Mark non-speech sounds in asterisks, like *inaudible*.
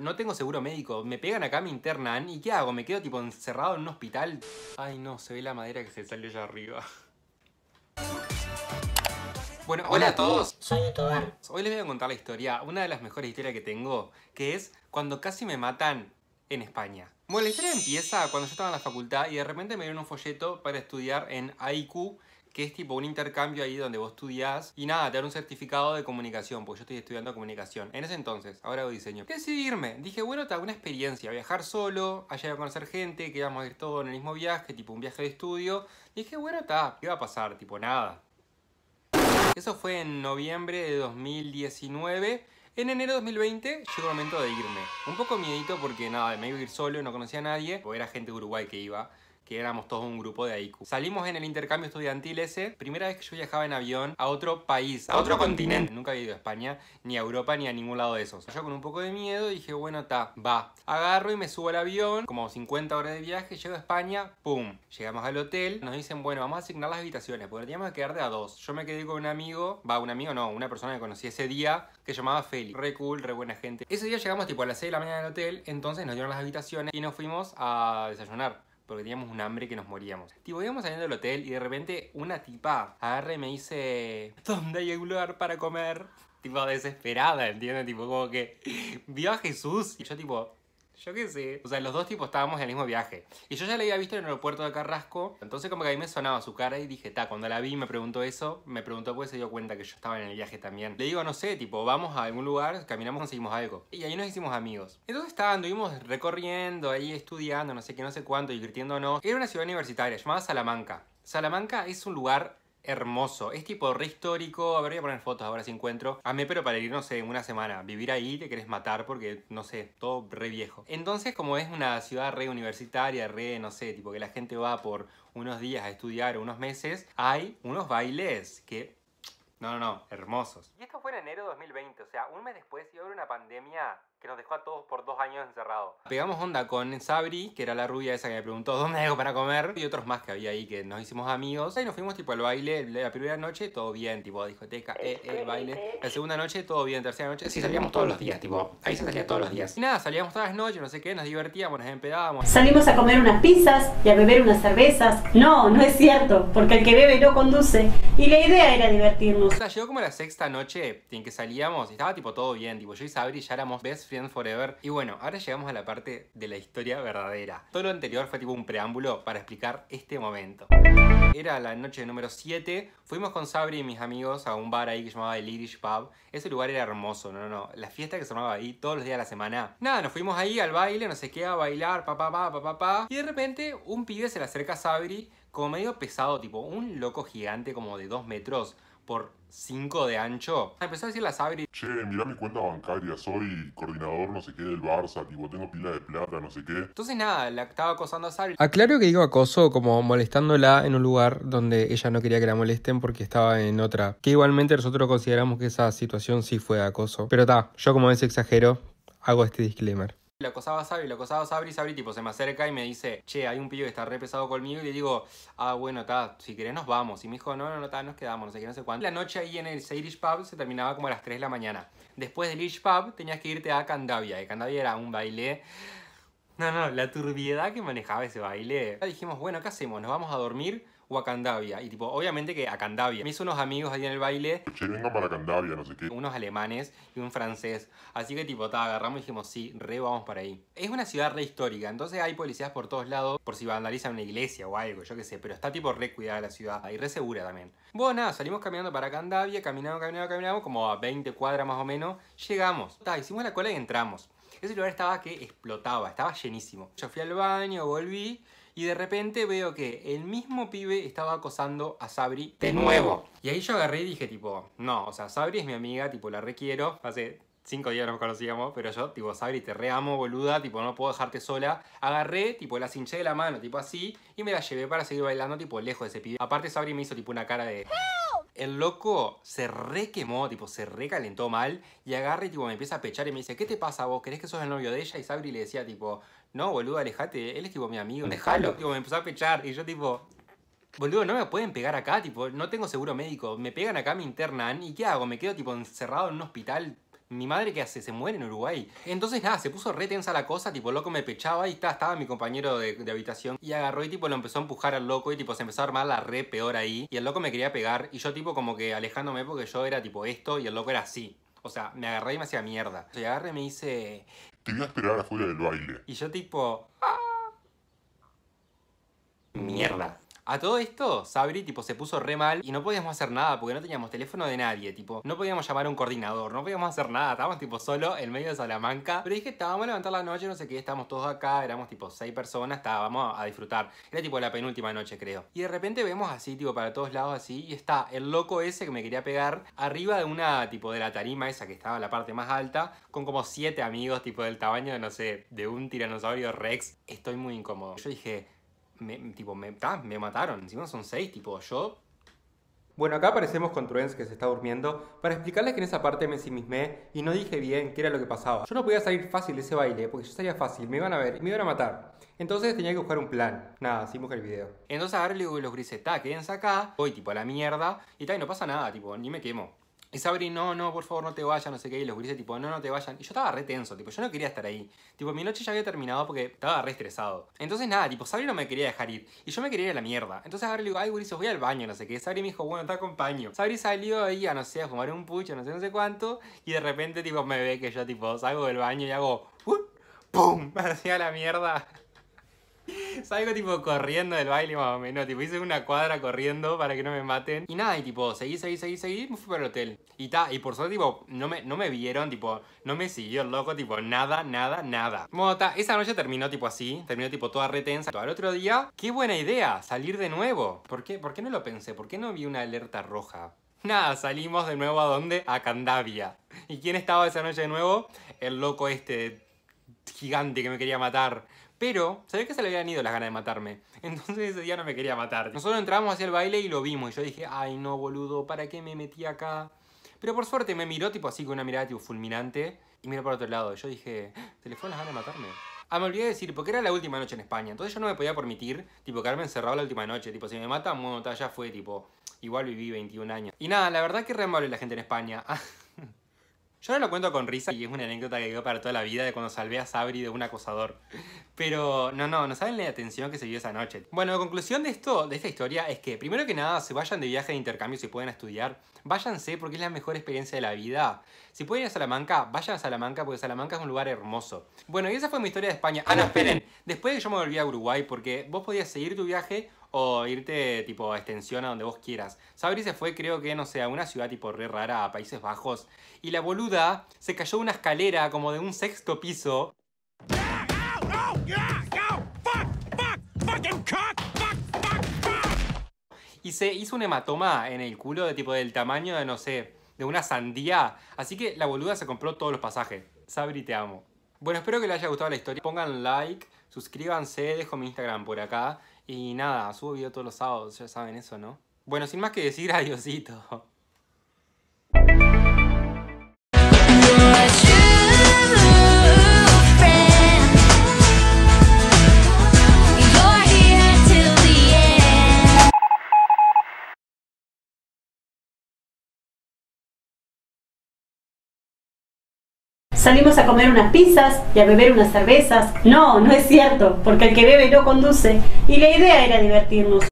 no tengo seguro médico, me pegan acá, me internan, ¿y qué hago? ¿Me quedo tipo encerrado en un hospital? Ay no, se ve la madera que se salió allá arriba. Bueno, hola, a todos. Soy youtuber. Hoy les voy a contar la historia, una de las mejores historias que tengo, que es cuando casi me matan en España. Bueno, la historia empieza cuando yo estaba en la facultad y de repente me dieron un folleto para estudiar en Aiku que es tipo un intercambio ahí donde vos estudiás y nada, te dan un certificado de comunicación, porque yo estoy estudiando comunicación. En ese entonces, ahora hago diseño. Decidirme, dije, bueno, te una experiencia, viajar solo, allá a conocer gente, que íbamos a ir todo en el mismo viaje, tipo un viaje de estudio. Dije, bueno, está, ¿qué va a pasar? Tipo, nada. Eso fue en noviembre de 2019. En enero de 2020 llegó el momento de irme. Un poco miedito porque nada, me iba a ir solo, no conocía a nadie, o era gente de Uruguay que iba éramos todos un grupo de aiku. Salimos en el intercambio estudiantil ese, primera vez que yo viajaba en avión a otro país, a otro continente. Nunca había ido a España, ni a Europa, ni a ningún lado de esos. Yo con un poco de miedo dije, bueno, ta, va. Agarro y me subo al avión, como 50 horas de viaje, llego a España, pum. Llegamos al hotel, nos dicen, bueno, vamos a asignar las habitaciones, porque teníamos que quedar de a dos. Yo me quedé con un amigo, va, un amigo no, una persona que conocí ese día, que llamaba Feli. Re cool, re buena gente. Ese día llegamos tipo a las 6 de la mañana del hotel, entonces nos dieron las habitaciones y nos fuimos a desayunar porque teníamos un hambre que nos moríamos. Tipo, íbamos saliendo del hotel y de repente una tipa agarre y me dice, ¿dónde hay un lugar para comer? Tipo, desesperada, ¿entiendes? Tipo, como que vio a Jesús y yo tipo, yo qué sé. O sea, los dos tipos estábamos en el mismo viaje. Y yo ya la había visto en el aeropuerto de Carrasco, entonces como que a mí me sonaba su cara y dije, ta, cuando la vi me preguntó eso, me preguntó pues se dio cuenta que yo estaba en el viaje también. Le digo, no sé, tipo, vamos a algún lugar, caminamos, conseguimos algo. Y ahí nos hicimos amigos. Entonces estaba, anduvimos recorriendo, ahí estudiando, no sé qué, no sé cuánto, divirtiéndonos. Era una ciudad universitaria, llamada Salamanca. Salamanca es un lugar hermoso. Es tipo re histórico. A ver, voy a poner fotos ahora si encuentro. A mí pero para ir, no sé, en una semana. Vivir ahí te querés matar porque, no sé, todo re viejo. Entonces, como es una ciudad re universitaria, re, no sé, tipo que la gente va por unos días a estudiar o unos meses, hay unos bailes que no, no, no, hermosos. Y esto fue en enero de 2020, o sea, un mes después y ahora una pandemia que nos dejó a todos por dos años encerrados. Pegamos onda con Sabri, que era la rubia esa que me preguntó dónde hago para comer, y otros más que había ahí que nos hicimos amigos. Ahí nos fuimos tipo al baile, la primera noche todo bien, tipo discoteca, eh, eh, baile. La segunda noche todo bien, tercera noche sí salíamos todos los días, tipo ahí se salía todos los días. Y nada, salíamos todas las noches, no sé qué, nos divertíamos, nos empedábamos. Salimos a comer unas pizzas y a beber unas cervezas. No, no es cierto, porque el que bebe no conduce. Y la idea era divertirnos. O sea, llegó como la sexta noche en que salíamos y estaba tipo todo bien, tipo yo y Sabri ya éramos best Forever. Y bueno, ahora llegamos a la parte de la historia verdadera. Todo lo anterior fue tipo un preámbulo para explicar este momento. Era la noche número 7, fuimos con Sabri y mis amigos a un bar ahí que llamaba el Irish Pub. Ese lugar era hermoso, no, no, no. La fiesta que se armaba ahí todos los días de la semana. Nada, nos fuimos ahí al baile, no sé qué, a bailar, pa, pa, pa, pa, pa, pa. Y de repente un pibe se le acerca a Sabri como medio pesado, tipo un loco gigante como de 2 metros por 5 de ancho. Ah, empezó a decir la Sabri. Che, mirá mi cuenta bancaria, soy coordinador no sé qué del Barça, tipo, tengo pila de plata, no sé qué. Entonces nada, la estaba acosando a Sabri. Aclaro que digo acoso como molestándola en un lugar donde ella no quería que la molesten porque estaba en otra. Que igualmente nosotros consideramos que esa situación sí fue acoso. Pero ta, yo como ves exagero, hago este disclaimer lo acosaba Sabri, lo acosaba Sabri, Sabri tipo se me acerca y me dice, che, hay un pillo que está re pesado conmigo y le digo, ah, bueno, si querés nos vamos. Y me dijo, no, no, no, nos quedamos, no sé qué, no sé cuánto. La noche ahí en el Irish Pub se terminaba como a las 3 de la mañana. Después del Irish Pub tenías que irte a Candavia, y Candavia era un baile... No, no, la turbiedad que manejaba ese baile. Ya dijimos, bueno, ¿qué hacemos? ¿Nos vamos a dormir? a Candavia, Y tipo, obviamente que a Candavia. Me hizo unos amigos ahí en el baile. Unos alemanes y un francés. Así que tipo, agarramos y dijimos, sí, re vamos para ahí. Es una ciudad re histórica, entonces hay policías por todos lados por si vandalizan una iglesia o algo, yo qué sé. Pero está tipo re cuidada la ciudad y re segura también. Bueno, nada, salimos caminando para Candavia, caminamos, caminamos, caminamos, como a 20 cuadras más o menos. Llegamos. hicimos la cola y entramos. Ese lugar estaba que explotaba, estaba llenísimo. Yo fui al baño, volví y de repente veo que el mismo pibe estaba acosando a Sabri de nuevo. Y ahí yo agarré y dije tipo, no, o sea, Sabri es mi amiga, tipo, la requiero, hace cinco días nos conocíamos, pero yo, tipo, Sabri, te reamo, boluda, tipo, no puedo dejarte sola. Agarré, tipo, la cinché de la mano, tipo así, y me la llevé para seguir bailando, tipo, lejos de ese pibe. Aparte, Sabri me hizo, tipo, una cara de... El loco se re tipo, se recalentó mal y agarra y tipo, me empieza a pechar y me dice, ¿qué te pasa vos? ¿Crees que sos el novio de ella? Y Sabri le decía, tipo, no, boludo, alejate, él es tipo mi amigo, ¡Dejalo! Tipo, me empezó a pechar y yo tipo, Boludo, no me pueden pegar acá, tipo, no tengo seguro médico. Me pegan acá, me internan. ¿Y qué hago? ¿Me quedo tipo encerrado en un hospital mi madre, que hace? Se muere en Uruguay. Entonces, nada, se puso re tensa la cosa, tipo, loco me pechaba y está, estaba mi compañero de, habitación y agarró y, tipo, lo empezó a empujar al loco y, tipo, se empezó a armar la re peor ahí. Y el loco me quería pegar y yo, tipo, como que alejándome porque yo era, tipo, esto y el loco era así. O sea, me agarré y me hacía mierda. yo agarré y me hice... Te voy a esperar afuera del baile. Y yo, tipo... Ah". Mierda. A todo esto, Sabri, tipo, se puso re mal y no podíamos hacer nada porque no teníamos teléfono de nadie, tipo, no podíamos llamar a un coordinador, no podíamos hacer nada, estábamos tipo solo en medio de Salamanca. Pero dije, estábamos a levantar la noche, no sé qué, estábamos todos acá, éramos tipo seis personas, estábamos a disfrutar. Era tipo la penúltima noche, creo. Y de repente vemos así, tipo, para todos lados así, y está el loco ese que me quería pegar arriba de una, tipo, de la tarima esa que estaba en la parte más alta, con como siete amigos, tipo, del tamaño de, no sé, de un tiranosaurio Rex. Estoy muy incómodo. Yo dije, me, tipo, me, me mataron. Encima son seis, tipo, yo. Bueno, acá aparecemos con Truens que se está durmiendo para explicarles que en esa parte me ensimismé y no dije bien qué era lo que pasaba. Yo no podía salir fácil de ese baile porque yo salía fácil, me iban a ver, y me iban a matar. Entonces tenía que buscar un plan. Nada, hicimos el video. Entonces digo a los grises, ta, quédense acá, voy tipo a la mierda y tal, y no pasa nada, tipo, ni me quemo. Y Sabri, no, no, por favor, no te vayas, no sé qué. Y los gurises, tipo, no, no te vayan. Y yo estaba re tenso, tipo, yo no quería estar ahí. Tipo, mi noche ya había terminado porque estaba re estresado. Entonces, nada, tipo, Sabri no me quería dejar ir. Y yo me quería ir a la mierda. Entonces, Sabri, le digo, ay, grises, voy al baño, no sé qué. Sabri me dijo, bueno, te acompaño. Sabri salió ahí a, no sé, a fumar un pucho, no sé, no sé cuánto. Y de repente, tipo, me ve que yo, tipo, salgo del baño y hago, pum, ¡pum! *laughs* hacía la mierda. *laughs* Salgo tipo corriendo del baile más o menos, tipo hice una cuadra corriendo para que no me maten. Y nada, y tipo, seguí, seguí, seguí, seguí, me fui para el hotel. Y ta, y por suerte tipo, no me, no me vieron, tipo, no me siguió el loco, tipo, nada, nada, nada. Bueno, ta, esa noche terminó tipo así, terminó tipo toda retensa. Al otro día, qué buena idea, salir de nuevo. ¿Por qué? ¿Por qué no lo pensé? ¿Por qué no vi una alerta roja? Nada, salimos de nuevo a dónde? A Candavia. ¿Y quién estaba esa noche de nuevo? El loco este gigante que me quería matar. Pero sabía que se le habían ido las ganas de matarme. *laughs* Entonces ese día no me quería matar. Nosotros entramos hacia el baile y lo vimos. Y yo dije, ay no, boludo, ¿para qué me metí acá? Pero por suerte me miró tipo así con una mirada tipo fulminante. Y miró para otro lado. Yo dije, ah, se le fueron las ganas de matarme. Ah, me olvidé de decir, porque era la última noche en España. Entonces yo no me podía permitir, tipo, quedarme encerrado la última noche. Tipo, si me matan, bueno, ya fue, tipo, igual viví 21 años. Y nada, la verdad que re amable la gente en España. *laughs* Yo no lo cuento con risa y es una anécdota que quedó para toda la vida de cuando salvé a Sabri de un acosador. Pero no, no, no saben la atención que se dio esa noche. Bueno, la conclusión de esto, de esta historia, es que primero que nada, se vayan de viaje de intercambio si pueden estudiar, váyanse porque es la mejor experiencia de la vida. Si pueden ir a Salamanca, vayan a Salamanca porque Salamanca es un lugar hermoso. Bueno, y esa fue mi historia de España. Ah, no, esperen, después de que yo me volví a Uruguay porque vos podías seguir tu viaje o irte tipo a extensión a donde vos quieras. Sabri se fue, creo que, no sé, a una ciudad tipo re rara, a Países Bajos, y la boluda se cayó de una escalera como de un sexto piso. Y se hizo un hematoma en el culo de tipo del tamaño de, no sé, de una sandía. Así que la boluda se compró todos los pasajes. Sabri, te amo. Bueno, espero que les haya gustado la historia. Pongan like, Suscríbanse, dejo mi Instagram por acá. Y nada, subo video todos los sábados, ya saben eso, ¿no? Bueno, sin más que decir, *laughs* adiósito. salimos a comer unas pizzas y a beber unas cervezas. No, no es cierto, porque el que bebe no conduce. Y la idea era divertirnos.